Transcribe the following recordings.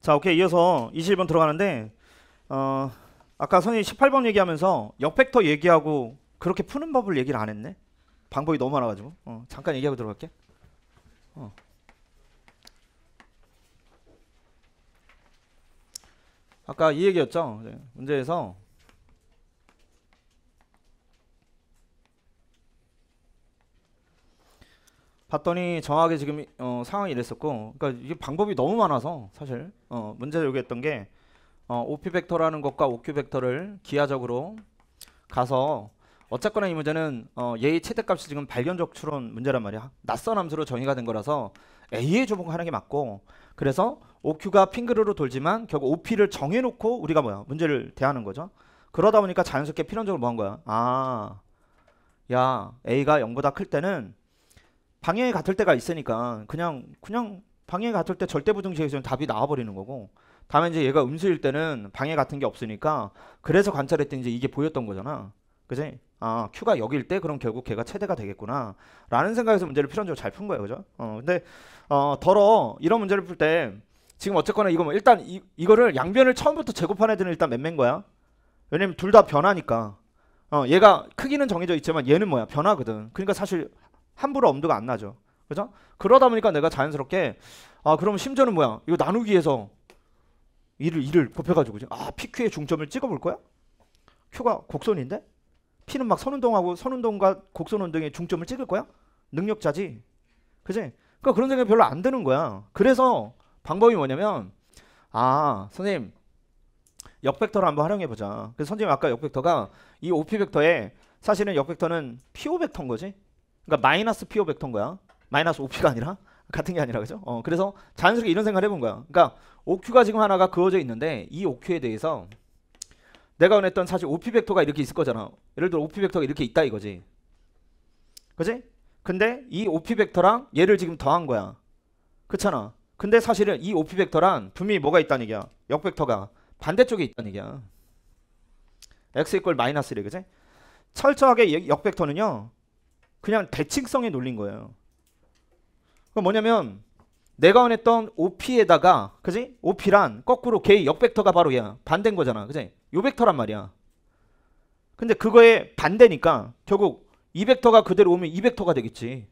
자, 오케이. 이어서 21번 들어가는데 어, 아까 선생님 18번 얘기하면서 역벡터 얘기하고 그렇게 푸는 법을 얘기를 안 했네. 방법이 너무 많아가지고 어, 잠깐 얘기하고 들어갈게. 어. 아까 이 얘기였죠. 네. 문제에서 봤더니 정확하게 지금 어, 상황이 이랬었고 그러니까 이게 방법이 너무 많아서 사실 어, 문제 요기했던게 어, OP 벡터라는 것과 OQ 벡터를 기하적으로 가서 어쨌거나 이 문제는 어, 예의 최대값이 지금 발견적 추론 문제란 말이야. 낯선 함수로 정의가 된 거라서 A에 주목하는게 맞고 그래서 OQ가 핑그르로 돌지만 결국 OP를 정해놓고 우리가 뭐야 문제를 대하는 거죠. 그러다 보니까 자연스럽게 필연적으로 뭐 한 거야. 아, 야 A가 0보다 클 때는 방향이 같을 때가 있으니까 그냥 그냥 방향이 같을 때 절대 부등식에서는 답이 나와버리는 거고 다음에 이제 얘가 음수일 때는 방해 같은 게 없으니까 그래서 관찰했더니 이제 이게 보였던 거잖아 그지 아 q가 여기일 때 그럼 결국 걔가 최대가 되겠구나 라는 생각에서 문제를 필연적으로 잘 푼 거예요 그죠 어 근데 어 더러 이런 문제를 풀 때 지금 어쨌거나 이거 뭐 일단 이, 이거를 양변을 처음부터 제곱한 애들은 일단 맨맨 거야 왜냐면 둘 다 변하니까 어 얘가 크기는 정해져 있지만 얘는 뭐야 변하거든 그러니까 사실 함부로 엄두가 안 나죠. 그죠? 그러다 보니까 내가 자연스럽게 아 그럼 심지어는 뭐야? 이거 나누기 에서 이를 이를 뽑혀가지고아 PQ의 중점을 찍어볼 거야? Q가 곡선인데 P는 막 선운동하고 선운동과 곡선운동의 중점을 찍을 거야? 능력자지, 그지? 그러니까 그런 생각이 별로 안 드는 거야. 그래서 방법이 뭐냐면 아 선생님 역벡터를 한번 활용해 보자. 그래서 선생님 아까 역벡터가 이 OP 벡터에 사실은 역벡터는 PO 벡터인 거지. 그러니까 마이너스 PO 벡터인 거야. 마이너스 OP가 아니라 같은 게 아니라 그죠? 어, 그래서 자연스럽게 이런 생각을 해본 거야. 그러니까 OQ가 지금 하나가 그어져 있는데 이 OQ에 대해서 내가 원했던 사실 OP 벡터가 이렇게 있을 거잖아. 예를 들어 OP 벡터가 이렇게 있다 이거지. 그지? 근데 이 OP 벡터랑 얘를 지금 더한 거야. 그렇잖아. 근데 사실은 이 OP 벡터란 분명히 뭐가 있다는 얘기야. 역 벡터가 반대쪽에 있다는 얘기야. x 이퀄 마이너스 1 그지? 철저하게 역 벡터는요. 그냥 대칭성의 놀린 거예요. 그 뭐냐면 내가 원했던 OP에다가 그지? OP란 거꾸로 걔의 역벡터가 바로 얘야. 반대인 거잖아. 그지? 요 벡터란 말이야. 근데 그거에 반대니까 결국 이 벡터가 그대로 오면 이 벡터가 되겠지.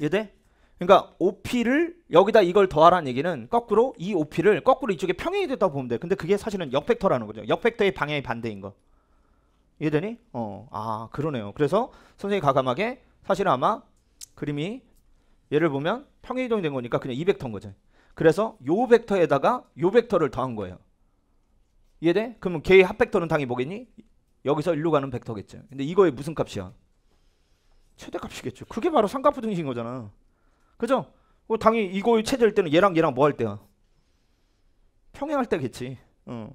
이해돼? 그러니까 OP를 여기다 이걸 더하라는 얘기는 거꾸로 이 OP를 거꾸로 이쪽에 평행이 됐다고 보면 돼. 근데 그게 사실은 역벡터라는 거죠. 역벡터의 방향이 반대인 거. 이해되니? 어, 아 그러네요. 그래서 선생님이 과감하게 사실 아마 그림이 얘를 보면 평행이동이 된 거니까 그냥 이 벡터인 거죠. 그래서 요 벡터에다가 요 벡터를 더한 거예요. 이해돼? 그러면 걔의 합벡터는 당연히 뭐겠니? 여기서 일로 가는 벡터겠죠. 근데 이거의 무슨 값이야? 최대값이겠죠. 그게 바로 삼각부등식인 거잖아. 그죠? 뭐 당연히 이거의 최대일 때는 얘랑 얘랑 뭐 할 때야? 평행할 때겠지. 응. 어.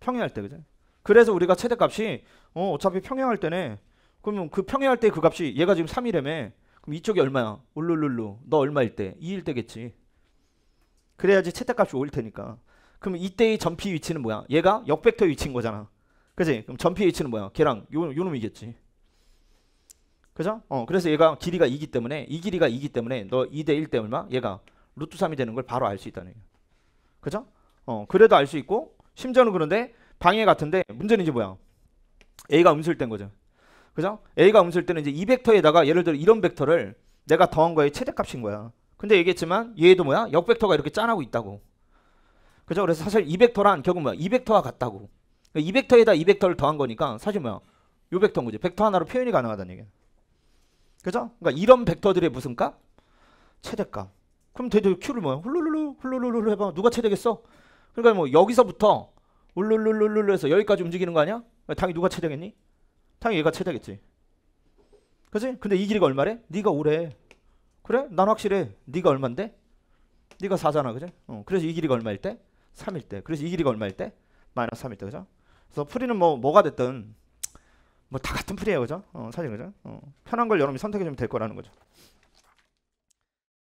평행할 때 그죠? 그래서 우리가 최대값이 어, 어차피 평행할 때네. 그러면 그 평행할 때 그 값이 얘가 지금 3이래매. 그럼 이쪽이 얼마야? 울룰룰루. 너 얼마일 때? 2일 때겠지. 그래야지 최대값이 5일 테니까. 그럼 이때의 전피 위치는 뭐야? 얘가 역벡터 위치인 거잖아. 그지? 그럼 전피 위치는 뭐야? 걔랑 요, 요 놈이겠지. 그죠? 어, 그래서 얘가 길이가 2기 때문에 이 길이가 2기 때문에 너2대1 때 얼마? 얘가 루트 3이 되는 걸 바로 알 수 있다는 얘야 그죠? 어, 그래도 알 수 있고 심지어는 그런데 방해 같은데 문제는 이제 뭐야? A가 음수일땐 거죠. 그죠? A가 음수일 때는 이제 이 벡터에다가 예를 들어 이런 벡터를 내가 더한 거의 최대값인 거야. 근데 얘기했지만 얘도 뭐야? 역 벡터가 이렇게 짠하고 있다고. 그죠? 그래서 사실 이 벡터란 결국 뭐야? 이 벡터와 같다고. 그러니까 이 벡터에다 이 벡터를 더한 거니까 사실 뭐야? 요 벡터인 거지. 벡터 하나로 표현이 가능하다는 얘기야. 그죠? 그러니까 이런 벡터들의 무슨 값? 최대값. 그럼 대체 Q를 뭐야? 훌루루루 훌루루루 해봐. 누가 최대겠어? 그러니까 뭐 여기서부터 울룰룰룰룰 해서 여기까지 움직이는 거 아니야? 당연히 누가 최대겠니? 당연히 얘가 최대겠지. 그지? 근데 이 길이가 얼마래? 네가 오래. 그래? 난 확실해. 네가 얼만데? 네가 4잖아. 그지? 어. 그래서 이 길이가 얼마일 때? 3일 때. 그래서 이 길이가 얼마일 때? 마이너스 3일 때. 그죠? 그래서 프리는뭐 뭐가 됐든 뭐 다 같은 프리에요 그죠? 어, 사실 그죠? 어. 편한 걸 여러분이 선택해 주면 될 거라는 거죠.